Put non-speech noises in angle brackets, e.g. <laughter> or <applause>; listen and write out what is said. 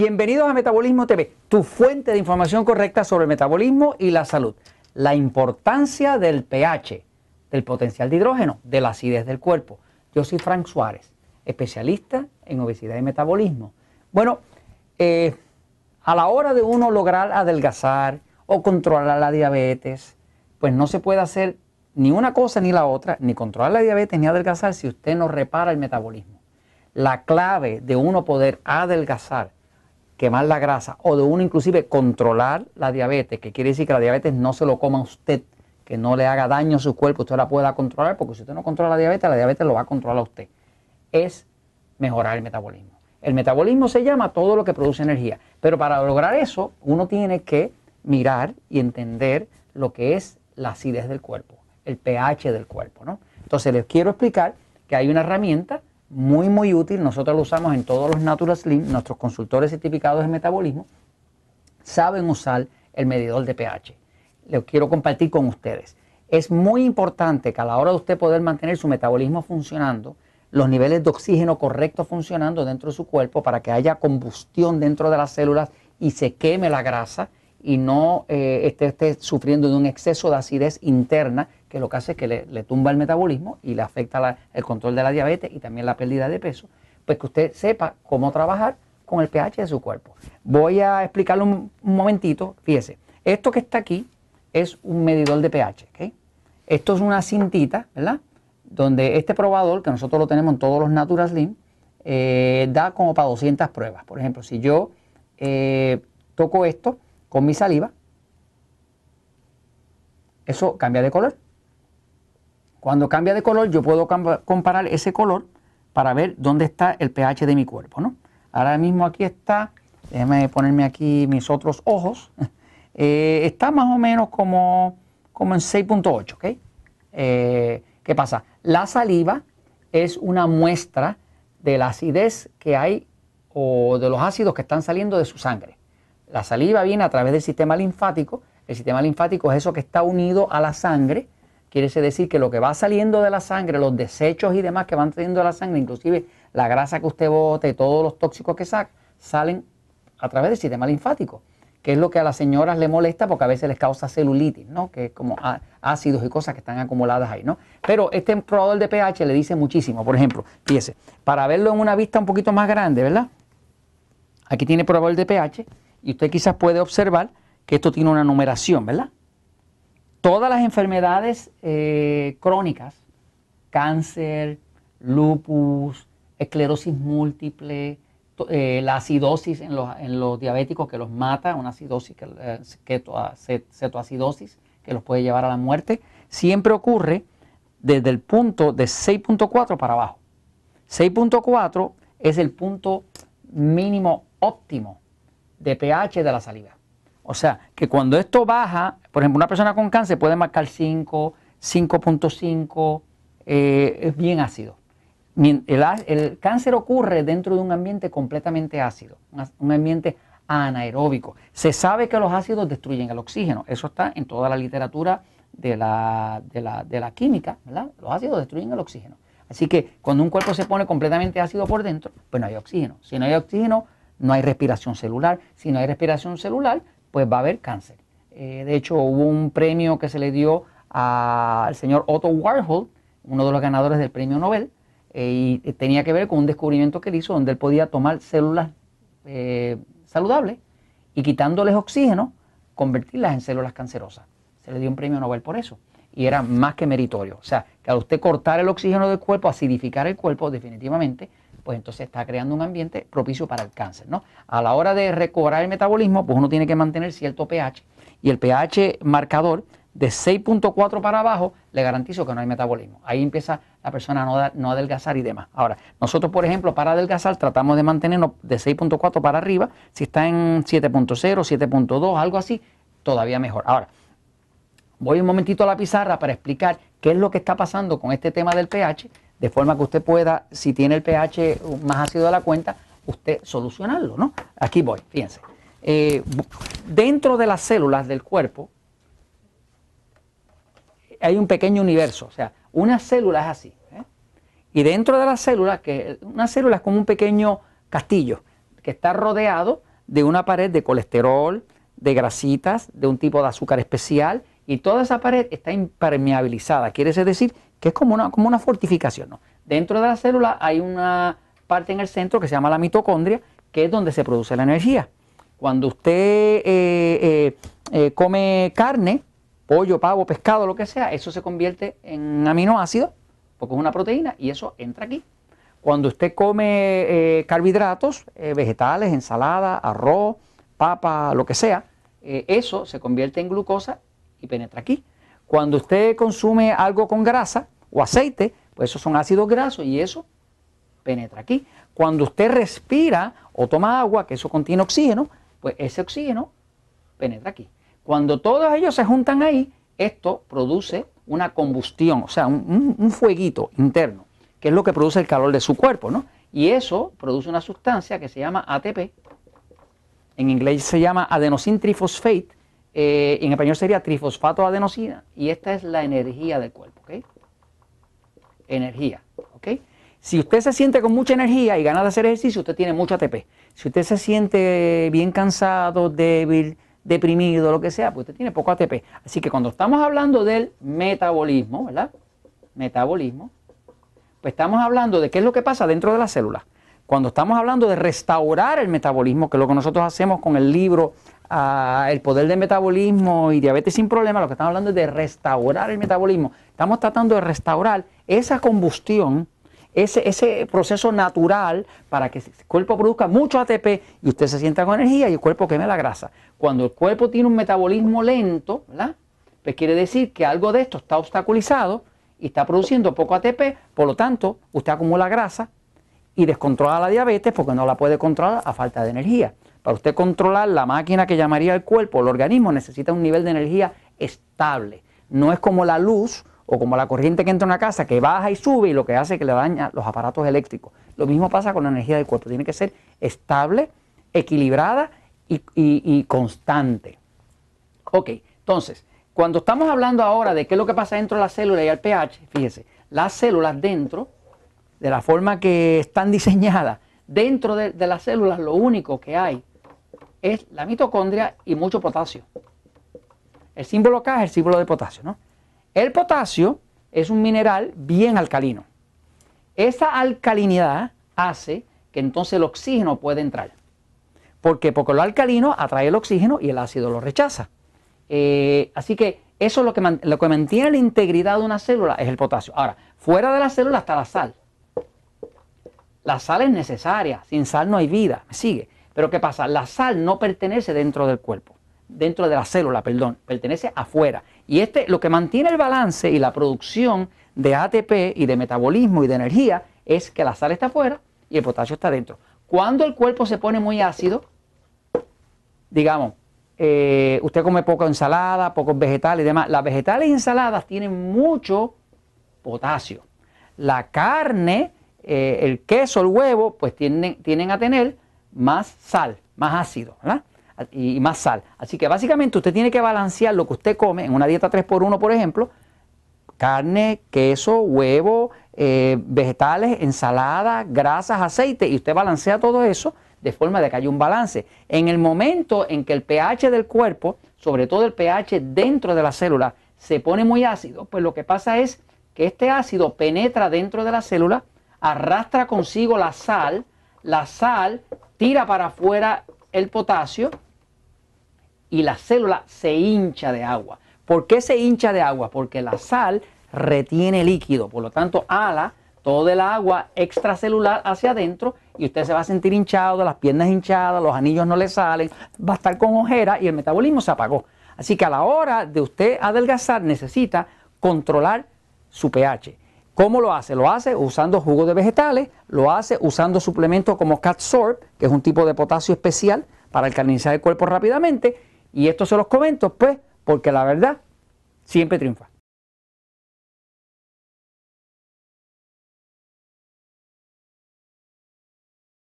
Bienvenidos a Metabolismo TV, tu fuente de información correcta sobre el metabolismo y la salud. La importancia del pH, del potencial de hidrógeno, de la acidez del cuerpo. Yo soy Frank Suárez, especialista en obesidad y metabolismo. Bueno, eh, a la hora de uno lograr adelgazar o controlar la diabetes, pues no se puede hacer ni una cosa ni la otra, ni controlar la diabetes ni adelgazar si usted no repara el metabolismo. La clave de uno poder adelgazar quemar la grasa o de uno inclusive controlar la diabetes, que quiere decir que la diabetes no se lo coma usted, que no le haga daño a su cuerpo, usted la pueda controlar, porque si usted no controla la diabetes, la diabetes lo va a controlar a usted. Es mejorar el metabolismo. El metabolismo se llama todo lo que produce energía, pero para lograr eso uno tiene que mirar y entender lo que es la acidez del cuerpo, el pH del cuerpo, ¿no? Entonces les quiero explicar que hay una herramienta muy muy útil, nosotros lo usamos en todos los Natural Slim, nuestros consultores certificados de metabolismo saben usar el medidor de pH. Lo quiero compartir con ustedes. Es muy importante que a la hora de usted poder mantener su metabolismo funcionando, los niveles de oxígeno correctos funcionando dentro de su cuerpo para que haya combustión dentro de las células y se queme la grasa y no eh, esté, esté sufriendo de un exceso de acidez interna que lo que hace es que le, tumba el metabolismo y le afecta el control de la diabetes y también la pérdida de peso, pues que usted sepa cómo trabajar con el pH de su cuerpo. Voy a explicarlo un, momentito, fíjese, esto que está aquí es un medidor de pH, ¿ok? Esto es una cintita, ¿verdad? Donde este probador, que nosotros lo tenemos en todos los Slim, eh, da como para 200 pruebas. Por ejemplo, si yo eh, toco esto con mi saliva, eso cambia de color. Cuando cambia de color, yo puedo comparar ese color para ver dónde está el pH de mi cuerpo. Ahora mismo aquí está, déjeme ponerme aquí mis otros ojos. <laughs> Eh, está más o menos como, en 6.8. ¿ok? Eh, ¿Qué pasa? La saliva es una muestra de la acidez que hay o de los ácidos que están saliendo de su sangre. La saliva viene a través del sistema linfático. El sistema linfático es eso que está unido a la sangre Quiere decir que lo que va saliendo de la sangre, los desechos y demás que van saliendo de la sangre, inclusive la grasa que usted bote, todos los tóxicos que saca, salen a través del sistema linfático, que es lo que a las señoras le molesta porque a veces les causa celulitis, ¿no? Que es como ácidos y cosas que están acumuladas ahí, ¿no? Pero este probador de pH le dice muchísimo. Por ejemplo, fíjese, para verlo en una vista un poquito más grande, ¿verdad? Aquí tiene probador de pH y usted quizás puede observar que esto tiene una numeración, ¿verdad? todas las enfermedades eh, crónicas, cáncer, lupus, esclerosis múltiple, eh, la acidosis en los, diabéticos que los mata, una acidosis, que, eh, cetoacidosis, que los puede llevar a la muerte, siempre ocurre desde el punto de 6.4 para abajo. 6.4 es el punto mínimo óptimo de pH de la saliva. O sea, que cuando esto baja, por ejemplo, una persona con cáncer puede marcar 5, 5.5, eh, es bien ácido. El, cáncer ocurre dentro de un ambiente completamente ácido, un ambiente anaeróbico. Se sabe que los ácidos destruyen el oxígeno, eso está en toda la literatura de la, de la química, ¿verdad? Los ácidos destruyen el oxígeno. Así que cuando un cuerpo se pone completamente ácido por dentro, pues no hay oxígeno. Si no hay oxígeno, no hay respiración celular. Si no hay respiración celular, pues va a haber cáncer. Eh, de hecho, hubo un premio que se le dio al señor Otto Warhol, uno de los ganadores del premio Nobel, eh, y eh, tenía que ver con un descubrimiento que él hizo donde él podía tomar células saludables y quitándoles oxígeno, convertirlas en células cancerosas. Se le dio un premio Nobel por eso. Y era más que meritorio. O sea, que al usted cortar el oxígeno del cuerpo, acidificar el cuerpo definitivamente, pues entonces está creando un ambiente propicio para el cáncer. ¿no? A la hora de recobrar el metabolismo, pues uno tiene que mantener cierto pH y el pH marcador de 6.4 para abajo, le garantizo que no hay metabolismo. Ahí empieza la persona a no, no adelgazar y demás. Ahora, nosotros, por ejemplo, para adelgazar tratamos de mantenernos de 6.4 para arriba. Si está en 7.0, 7.2, algo así, todavía mejor. Ahora, voy un momentito a la pizarra para explicar qué es lo que está pasando con este tema del pH de forma que usted pueda, si tiene el pH más ácido de la cuenta, usted solucionarlo, ¿no? Aquí voy, fíjense. Eh, dentro de las células del cuerpo hay un pequeño universo, o sea, una célula es así. ¿eh? Y dentro de las células, que una célula es como un pequeño castillo que está rodeado de una pared de colesterol, de grasitas, de un tipo de azúcar especial, y toda esa pared está impermeabilizada, quiere decir que es como una, como una fortificación. Dentro de la célula hay una parte en el centro que se llama la mitocondria, que es donde se produce la energía. Cuando usted eh, eh, eh, come carne, pollo, pavo, pescado, lo que sea, eso se convierte en aminoácido porque es una proteína, y eso entra aquí. Cuando usted come carbohidratos, vegetales, ensalada, arroz, papa, lo que sea, eso se convierte en glucosa y penetra aquí. Cuando usted consume algo con grasa o aceite, pues esos son ácidos grasos y eso penetra aquí. Cuando usted respira o toma agua, que eso contiene oxígeno, pues ese oxígeno penetra aquí. Cuando todos ellos se juntan ahí, esto produce una combustión, o sea, un, fueguito interno, que es lo que produce el calor de su cuerpo, ¿no? Y eso produce una sustancia que se llama ATP. En inglés se llama adenosine trifosfate eh, en español sería trifosfato adenosina, y esta es la energía del cuerpo, ¿ok? Energía, ¿ok? Si usted se siente con mucha energía y ganas de hacer ejercicio, usted tiene mucho ATP. Si usted se siente bien cansado, débil, deprimido, lo que sea, pues usted tiene poco ATP. Así que cuando estamos hablando del metabolismo, ¿verdad? Metabolismo, pues estamos hablando de qué es lo que pasa dentro de la célula Cuando estamos hablando de restaurar el metabolismo, que es lo que nosotros hacemos con el libro a el poder del metabolismo y diabetes sin problema, lo que estamos hablando es de restaurar el metabolismo. Estamos tratando de restaurar esa combustión, ese, ese proceso natural para que el cuerpo produzca mucho ATP y usted se sienta con energía y el cuerpo queme la grasa. Cuando el cuerpo tiene un metabolismo lento, Pues quiere decir que algo de esto está obstaculizado y está produciendo poco ATP, por lo tanto, usted acumula grasa y descontrola la diabetes porque no la puede controlar a falta de energía. Para usted controlar la máquina que llamaría el cuerpo, el organismo necesita un nivel de energía estable. No es como la luz o como la corriente que entra en una casa que baja y sube y lo que hace es que le daña los aparatos eléctricos. Lo mismo pasa con la energía del cuerpo. Tiene que ser estable, equilibrada y, constante. Ok, entonces, cuando estamos hablando ahora de qué es lo que pasa dentro de la célula y el pH, fíjese, las células dentro, de la forma que están diseñadas, dentro de, de las células lo único que hay es la mitocondria y mucho potasio. El símbolo K es el símbolo de potasio, ¿no? El potasio es un mineral bien alcalino. Esa alcalinidad hace que entonces el oxígeno pueda entrar. ¿Por qué? Porque lo alcalino atrae el oxígeno y el ácido lo rechaza. Eh, así que eso es lo que, lo que mantiene la integridad de una célula, es el potasio. Ahora, fuera de la célula está la sal. La sal es necesaria, sin sal no hay vida, me sigue. Pero ¿qué pasa? La sal no pertenece dentro del cuerpo, dentro de la célula, perdón, pertenece afuera. Y este, lo que mantiene el balance y la producción de ATP y de metabolismo y de energía es que la sal está afuera y el potasio está dentro. Cuando el cuerpo se pone muy ácido, digamos, eh, usted come poca ensalada, pocos vegetales y demás, las vegetales y ensaladas tienen mucho potasio. La carne, eh, el queso, el huevo, pues tienen tienen a tener más sal, más ácido, ¿verdad? Y más sal. Así que básicamente usted tiene que balancear lo que usted come en una dieta 3x1, por ejemplo, carne, queso, huevo, eh, vegetales, ensalada, grasas, aceite, y usted balancea todo eso de forma de que haya un balance. En el momento en que el pH del cuerpo, sobre todo el pH dentro de la célula, se pone muy ácido, pues lo que pasa es que este ácido penetra dentro de la célula, arrastra consigo la sal, la sal tira para afuera el potasio y la célula se hincha de agua. ¿Por qué se hincha de agua? Porque la sal retiene líquido, por lo tanto ala todo el agua extracelular hacia adentro y usted se va a sentir hinchado, las piernas hinchadas, los anillos no le salen, va a estar con ojera y el metabolismo se apagó. Así que a la hora de usted adelgazar necesita controlar su pH. ¿Cómo lo hace? Lo hace usando jugo de vegetales, lo hace usando suplementos como CatSorb, que es un tipo de potasio especial para alcalinizar el cuerpo rápidamente. Y esto se los comento, pues, porque la verdad siempre triunfa.